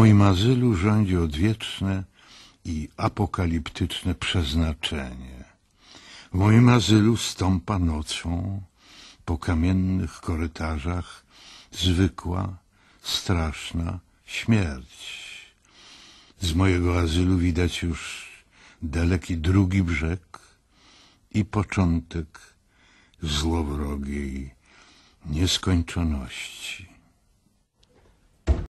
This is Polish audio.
moim azylu rządzi odwieczne i apokaliptyczne przeznaczenie. W moim azylu stąpa nocą po kamiennych korytarzach zwykła, straszna śmierć. Z mojego azylu widać już daleki drugi brzeg i początek złowrogiej nieskończoności.